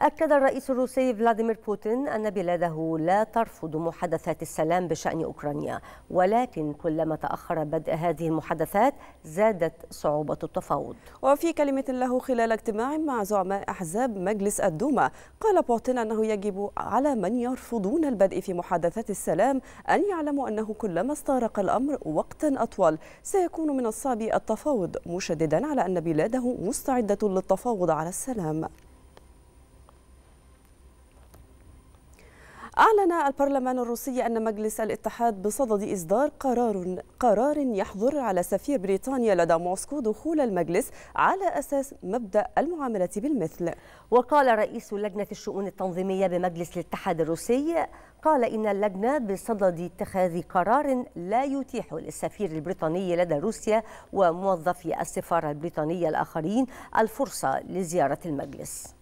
أكد الرئيس الروسي فلاديمير بوتين أن بلاده لا ترفض محادثات السلام بشأن أوكرانيا ولكن كلما تأخر بدء هذه المحادثات زادت صعوبة التفاوض وفي كلمة له خلال اجتماع مع زعماء أحزاب مجلس الدوما قال بوتين أنه يجب على من يرفضون البدء في محادثات السلام أن يعلموا أنه كلما استغرق الأمر وقتا أطول سيكون من الصعب التفاوض مشددا على أن بلاده مستعدة للتفاوض على السلام أعلن البرلمان الروسي أن مجلس الاتحاد بصدد إصدار قرار قرار يحظر على سفير بريطانيا لدى موسكو دخول المجلس على أساس مبدأ المعاملة بالمثل. وقال رئيس لجنة الشؤون التنظيمية بمجلس الاتحاد الروسي قال إن اللجنة بصدد اتخاذ قرار لا يتيح للسفير البريطاني لدى روسيا وموظفي السفارة البريطانية الآخرين الفرصة لزيارة المجلس.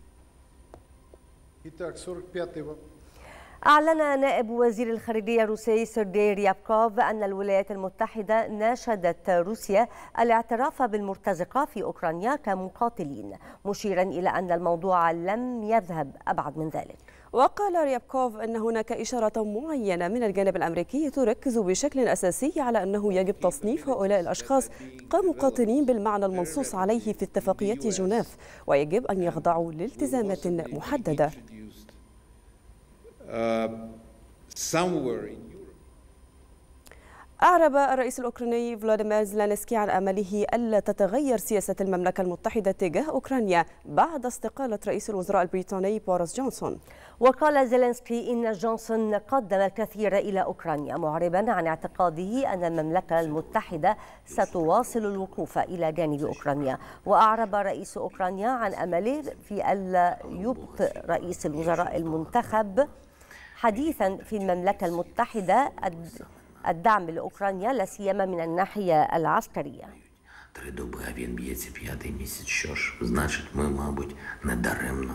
أعلن نائب وزير الخارجية الروسي سيرجي ريابكوف أن الولايات المتحدة ناشدت روسيا الاعتراف بالمرتزقة في أوكرانيا كمقاتلين مشيرا إلى أن الموضوع لم يذهب أبعد من ذلك وقال ريابكوف أن هناك إشارة معينة من الجانب الأمريكي تركز بشكل أساسي على أنه يجب تصنيف هؤلاء الأشخاص كمقاتلين بالمعنى المنصوص عليه في اتفاقية جنيف ويجب أن يخضعوا لالتزامات محددة Uh, أعرب الرئيس الأوكراني فلاديمير زلانسكي عن أمله ألا تتغير سياسة المملكة المتحدة تجاه أوكرانيا بعد استقالة رئيس الوزراء البريطاني بوريس جونسون وقال زلانسكي إن جونسون قدم الكثير إلى أوكرانيا معربا عن اعتقاده أن المملكة المتحدة ستواصل الوقوف إلى جانب أوكرانيا وأعرب رئيس أوكرانيا عن أمله في ألا يبطئ رئيس الوزراء المنتخب حديثا في المملكة المتحدة الدعم لأوكرانيا لا سيما من الناحية العسكرية Три він б'ється п'ятий місяць. Що ж, значить, ми, мабуть, недаремно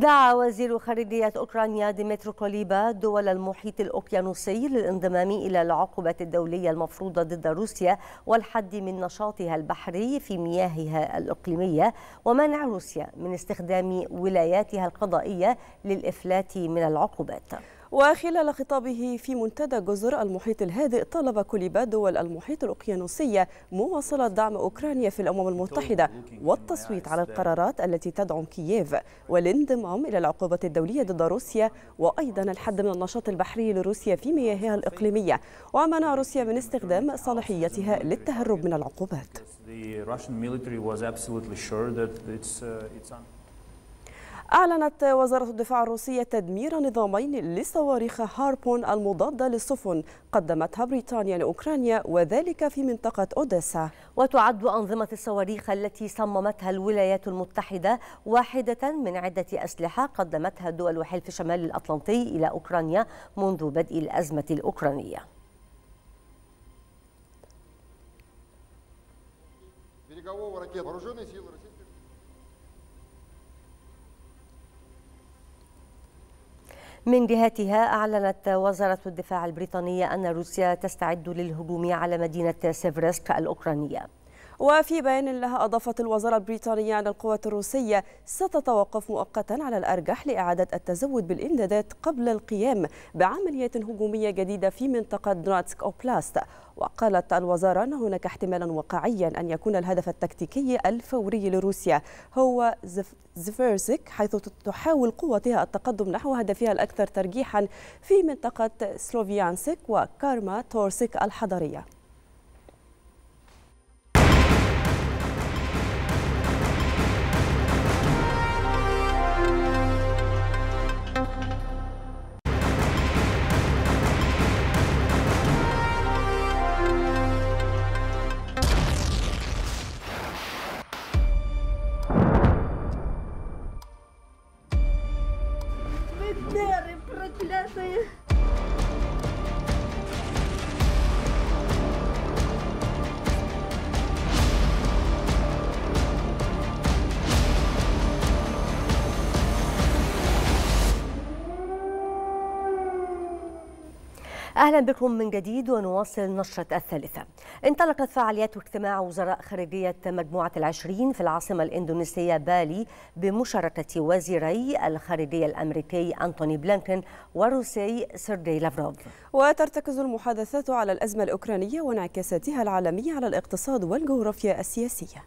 دعا وزير خارجية أوكرانيا ديمترو كوليبا دول المحيط الأوكيانوسي للانضمام إلى العقوبة الدولية المفروضة ضد روسيا والحد من نشاطها البحري في مياهها الإقليمية ومنع روسيا من استخدام ولاياتها القضائية للإفلات من العقوبات وخلال خطابه في منتدى جزر المحيط الهادئ طلب كوليبا دول المحيط الأوقيانوسية مواصلة دعم أوكرانيا في الأمم المتحدة والتصويت على القرارات التي تدعم كييف والانضمام إلى العقوبات الدولية ضد روسيا وأيضا الحد من النشاط البحري لروسيا في مياهها الإقليمية ومنع روسيا من استخدام صلاحيتها للتهرب من العقوبات. أعلنت وزارة الدفاع الروسية تدمير نظامين لصواريخ هاربون المضادة للسفن قدمتها بريطانيا لأوكرانيا وذلك في منطقة أوديسا وتعد أنظمة الصواريخ التي صممتها الولايات المتحدة واحدة من عدة أسلحة قدمتها دول حلف شمال الأطلنطي إلى أوكرانيا منذ بدء الأزمة الأوكرانية من جهتها أعلنت وزارة الدفاع البريطانية أن روسيا تستعد للهجوم على مدينة سيفرسك الأوكرانية وفي بيان لها أضافت الوزارة البريطانية أن القوات الروسية ستتوقف مؤقتا على الأرجح لإعادة التزود بالإمدادات قبل القيام بعمليات هجومية جديدة في منطقة دوناتسك أوبلاست وقالت الوزارة أن هناك احتمالا واقعيا أن يكون الهدف التكتيكي الفوري لروسيا هو زفيرسك حيث تحاول قوتها التقدم نحو هدفها الأكثر ترجيحا في منطقة سلوفيانسك وكارما تورسك الحضرية Бандеры, проклятые! أهلا بكم من جديد ونواصل نشرة الثالثة انطلقت فعاليات اجتماع وزراء خارجية مجموعة العشرين في العاصمة الإندونيسية بالي بمشاركة وزيري الخارجية الأمريكي أنتوني بلينكن والروسي سيرجي لافروف وترتكز المحادثات على الأزمة الأوكرانية وانعكاساتها العالمية على الاقتصاد والجغرافيا السياسية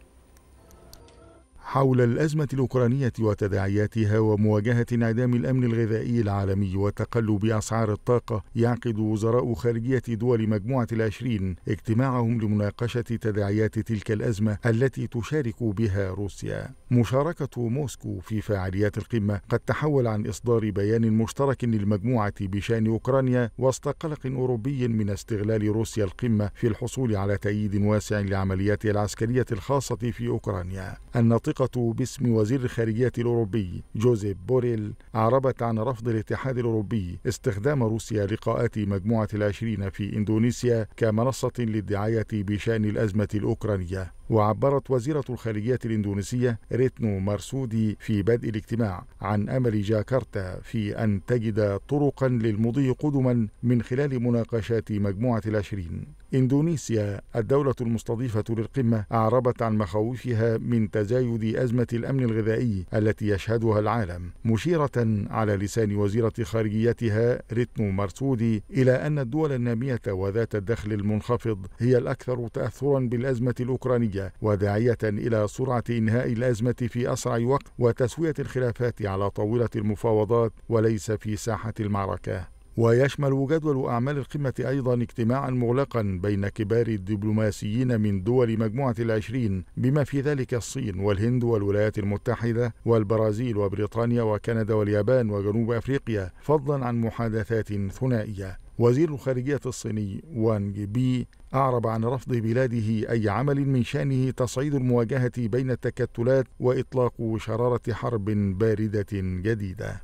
حول الأزمة الأوكرانية وتداعياتها ومواجهة انعدام الأمن الغذائي العالمي وتقلب أسعار الطاقة يعقد وزراء خارجية دول مجموعة العشرين اجتماعهم لمناقشة تداعيات تلك الأزمة التي تشارك بها روسيا مشاركة موسكو في فعاليات القمة قد تحول عن إصدار بيان مشترك للمجموعة بشأن أوكرانيا وسط قلق أوروبي من استغلال روسيا القمة في الحصول على تأييد واسع لعملياتها العسكرية الخاصة في أوكرانيا النطق الثقة باسم وزير الخارجية الأوروبي جوزيف بوريل أعربت عن رفض الاتحاد الأوروبي استخدام روسيا لقاءات مجموعة العشرين في إندونيسيا كمنصة للدعاية بشأن الأزمة الأوكرانية وعبرت وزيرة الخارجية الإندونيسية ريتنو مارسودي في بدء الاجتماع عن أمل جاكرتا في أن تجد طرقا للمضي قدما من خلال مناقشات مجموعة العشرين إندونيسيا الدولة المستضيفة للقمة أعربت عن مخاوفها من تزايد أزمة الأمن الغذائي التي يشهدها العالم مشيرة على لسان وزيرة خارجيتها ريتنو مرسودي إلى أن الدول النامية وذات الدخل المنخفض هي الأكثر تأثرا بالأزمة الأوكرانية وداعية إلى سرعة إنهاء الأزمة في أسرع وقت وتسوية الخلافات على طاولة المفاوضات وليس في ساحة المعركة ويشمل جدول أعمال القمة أيضا اجتماعا مغلقا بين كبار الدبلوماسيين من دول مجموعة العشرين بما في ذلك الصين والهند والولايات المتحدة والبرازيل وبريطانيا وكندا واليابان وجنوب أفريقيا فضلا عن محادثات ثنائية وزير الخارجية الصيني وانج بي أعرب عن رفض بلاده أي عمل من شأنه تصعيد المواجهة بين التكتلات وإطلاق شرارة حرب باردة جديدة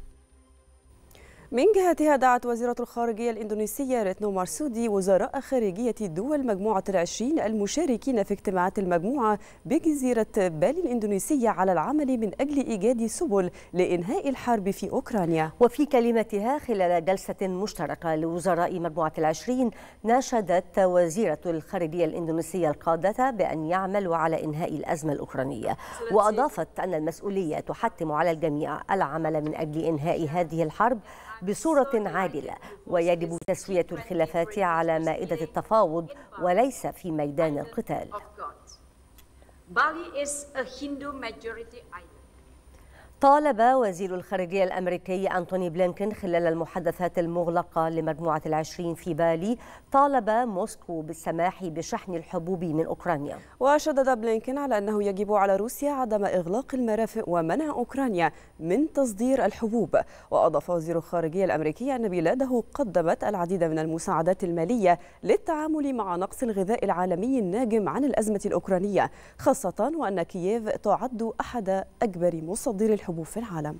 من جهتها دعت وزيرة الخارجية الإندونيسية ريتنو مارسودي وزراء خارجية دول مجموعة العشرين المشاركين في اجتماعات المجموعة بجزيرة بالي الإندونيسية على العمل من أجل إيجاد سبل لإنهاء الحرب في أوكرانيا وفي كلمتها خلال جلسة مشتركة لوزراء مجموعة العشرين ناشدت وزيرة الخارجية الإندونيسية القادة بأن يعملوا على إنهاء الأزمة الأوكرانية وأضافت أن المسؤولية تحتم على الجميع العمل من أجل إنهاء هذه الحرب بصورة عادلة ويجب تسوية الخلافات على مائدة التفاوض وليس في ميدان القتال. Bali is a Hindu majority island. طالب وزير الخارجية الأمريكي أنتوني بلينكن خلال المحادثات المغلقة لمجموعة العشرين في بالي طالب موسكو بالسماح بشحن الحبوب من أوكرانيا وشدد بلينكن على أنه يجب على روسيا عدم إغلاق المرافق ومنع أوكرانيا من تصدير الحبوب وأضاف وزير الخارجية الأمريكي أن بلاده قدمت العديد من المساعدات المالية للتعامل مع نقص الغذاء العالمي الناجم عن الأزمة الأوكرانية خاصة وأن كييف تعد أحد أكبر مصدري الحبوب الحبوب في العالم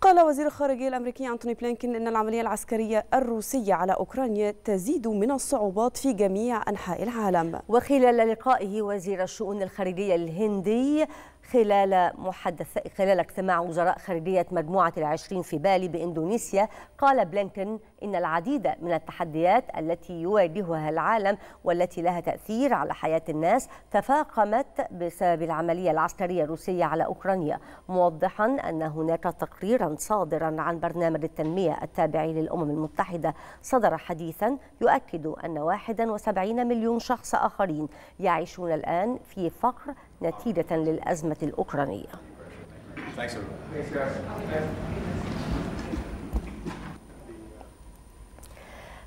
قال وزير الخارجية الأمريكي أنتوني بلينكين أن العملية العسكرية الروسية على أوكرانيا تزيد من الصعوبات في جميع أنحاء العالم وخلال لقائه وزير الشؤون الخارجية الهندي خلال محدث خلال اجتماع وزراء خارجية مجموعة العشرين في بالي بإندونيسيا قال بلينكن إن العديد من التحديات التي يواجهها العالم والتي لها تأثير على حياة الناس تفاقمت بسبب العملية العسكرية الروسية على أوكرانيا موضحا أن هناك تقريرا صادرا عن برنامج التنمية التابع للأمم المتحدة صدر حديثا يؤكد أن 71 مليون شخص آخرين يعيشون الآن في فقر نتيجة للأزمة الأوكرانية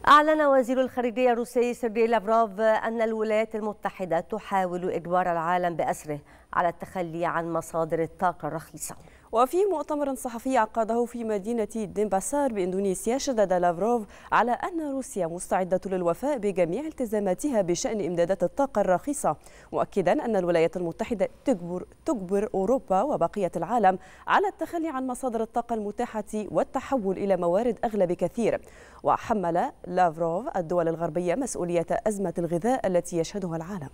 أعلن وزير الخارجية الروسي سيرجي لافروف أن الولايات المتحدة تحاول إجبار العالم بأسره على التخلي عن مصادر الطاقة الرخيصة وفي مؤتمر صحفي عقده في مدينة ديمباسار بإندونيسيا شدد لافروف على أن روسيا مستعدة للوفاء بجميع التزاماتها بشأن إمدادات الطاقة الرخيصة مؤكدا أن الولايات المتحدة تجبر, تجبر أوروبا وبقية العالم على التخلي عن مصادر الطاقة المتاحة والتحول إلى موارد أغلى بكثير وحمل لافروف الدول الغربية مسؤولية أزمة الغذاء التي يشهدها العالم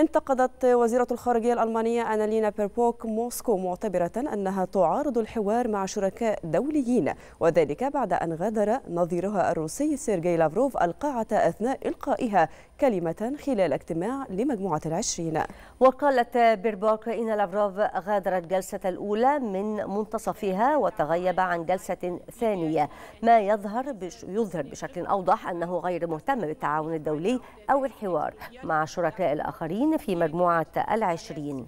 انتقدت وزيرة الخارجية الألمانية أنالينا بيربوك موسكو معتبرة أنها تعارض الحوار مع شركاء دوليين وذلك بعد أن غادر نظيرها الروسي سيرجي لافروف القاعة أثناء إلقائها كلمة خلال اجتماع لمجموعة العشرين وقالت بيربوك إن لافروف غادر الجلسة الأولى من منتصفها وتغيب عن جلسة ثانية ما يظهر بش يظهر بشكل أوضح أنه غير مهتم بالتعاون الدولي أو الحوار مع شركاء الآخرين العشرين في مجموعة العشرين.